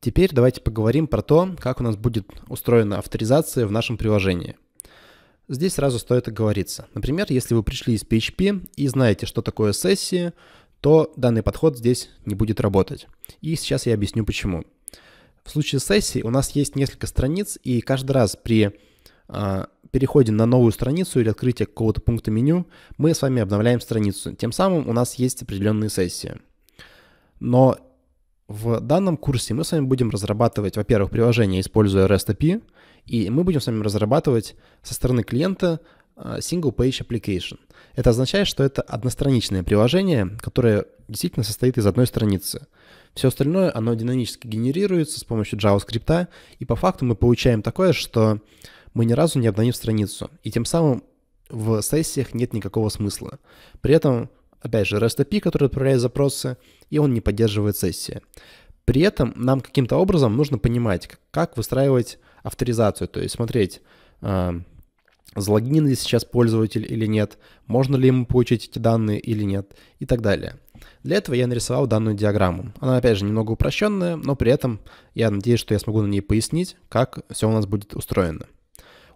Теперь давайте поговорим про то, как у нас будет устроена авторизация в нашем приложении. Здесь сразу стоит оговориться. Например, если вы пришли из PHP и знаете, что такое сессии, то данный подход здесь не будет работать. И сейчас я объясню почему. В случае сессии у нас есть несколько страниц, и каждый раз при э, переходе на новую страницу или открытии какого-то пункта меню мы с вами обновляем страницу. Тем самым у нас есть определенные сессии. Но в данном курсе мы с вами будем разрабатывать, во-первых, приложение, используя REST API, и мы будем с вами разрабатывать со стороны клиента а, Single Page Application. Это означает, что это одностраничное приложение, которое действительно состоит из одной страницы. Все остальное, оно динамически генерируется с помощью JavaScript, и по факту мы получаем такое, что мы ни разу не обновим страницу, и тем самым в сессиях нет никакого смысла. При этом опять же, REST API, который отправляет запросы, и он не поддерживает сессии. При этом нам каким-то образом нужно понимать, как выстраивать авторизацию, то есть смотреть, эм, залогинен ли сейчас пользователь или нет, можно ли ему получить эти данные или нет и так далее. Для этого я нарисовал данную диаграмму. Она, опять же, немного упрощенная, но при этом я надеюсь, что я смогу на ней пояснить, как все у нас будет устроено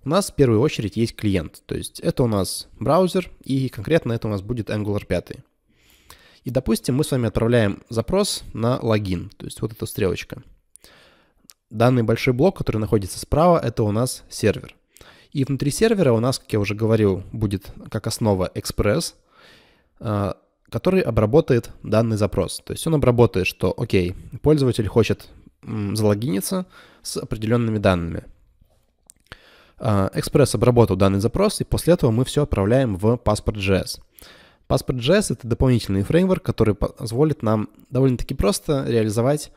у нас в первую очередь есть клиент, то есть это у нас браузер, и конкретно это у нас будет Angular 5. И, допустим, мы с вами отправляем запрос на логин, то есть вот эта стрелочка. Данный большой блок, который находится справа, это у нас сервер. И внутри сервера у нас, как я уже говорил, будет как основа Express, а, который обработает данный запрос. То есть он обработает, что, окей, пользователь хочет залогиниться с определенными данными – Э, Экспресс обработал данный запрос, и после этого мы все отправляем в Passport.js. Passport.js — это дополнительный фреймворк, который позволит нам довольно-таки просто реализовать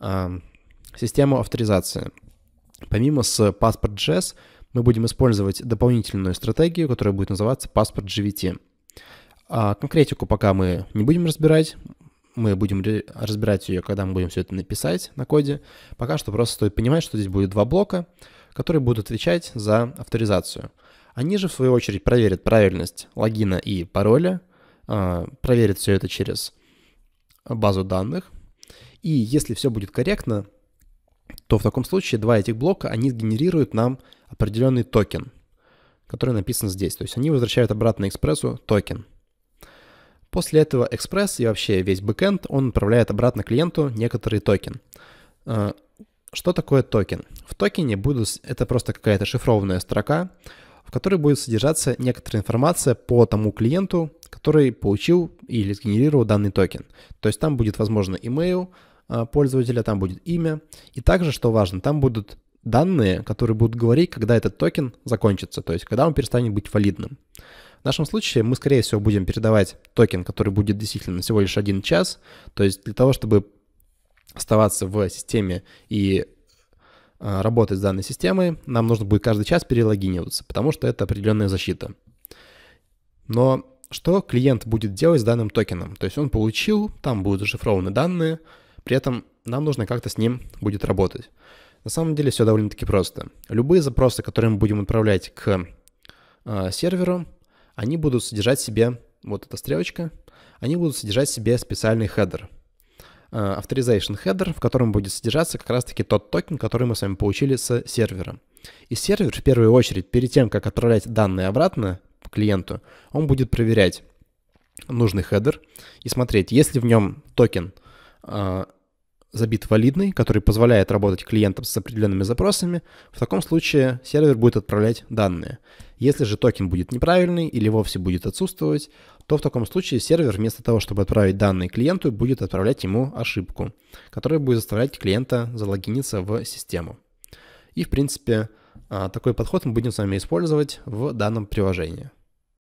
э, систему авторизации. Помимо с Passport.js мы будем использовать дополнительную стратегию, которая будет называться Passport GVT. А конкретику пока мы не будем разбирать, мы будем разбирать ее, когда мы будем все это написать на коде. Пока что просто стоит понимать, что здесь будет два блока — которые будут отвечать за авторизацию. Они же, в свою очередь, проверят правильность логина и пароля, а, проверят все это через базу данных. И если все будет корректно, то в таком случае два этих блока, они генерируют нам определенный токен, который написан здесь. То есть они возвращают обратно экспрессу токен. После этого экспресс и вообще весь бэкэнд, он отправляет обратно клиенту некоторый токен. А, что такое токен? В токене будут, это просто какая-то шифрованная строка, в которой будет содержаться некоторая информация по тому клиенту, который получил или сгенерировал данный токен. То есть там будет, возможно, email а, пользователя, там будет имя. И также, что важно, там будут данные, которые будут говорить, когда этот токен закончится, то есть когда он перестанет быть валидным. В нашем случае мы, скорее всего, будем передавать токен, который будет действительно всего лишь один час. То есть для того, чтобы оставаться в системе и а, работать с данной системой, нам нужно будет каждый час перелогиниваться, потому что это определенная защита. Но что клиент будет делать с данным токеном? То есть он получил, там будут зашифрованы данные, при этом нам нужно как-то с ним будет работать. На самом деле все довольно-таки просто. Любые запросы, которые мы будем отправлять к э, серверу, они будут содержать в себе, вот эта стрелочка, они будут содержать в себе специальный хедер – Э, authorization Header, в котором будет содержаться как раз-таки тот токен, который мы с вами получили с сервера. И сервер в первую очередь, перед тем, как отправлять данные обратно клиенту, он будет проверять нужный хедер и смотреть, если в нем токен э, забит валидный, который позволяет работать клиентам с определенными запросами, в таком случае сервер будет отправлять данные. Если же токен будет неправильный или вовсе будет отсутствовать, то в таком случае сервер вместо того, чтобы отправить данные клиенту, будет отправлять ему ошибку, которая будет заставлять клиента залогиниться в систему. И, в принципе, а, такой подход мы будем с вами использовать в данном приложении.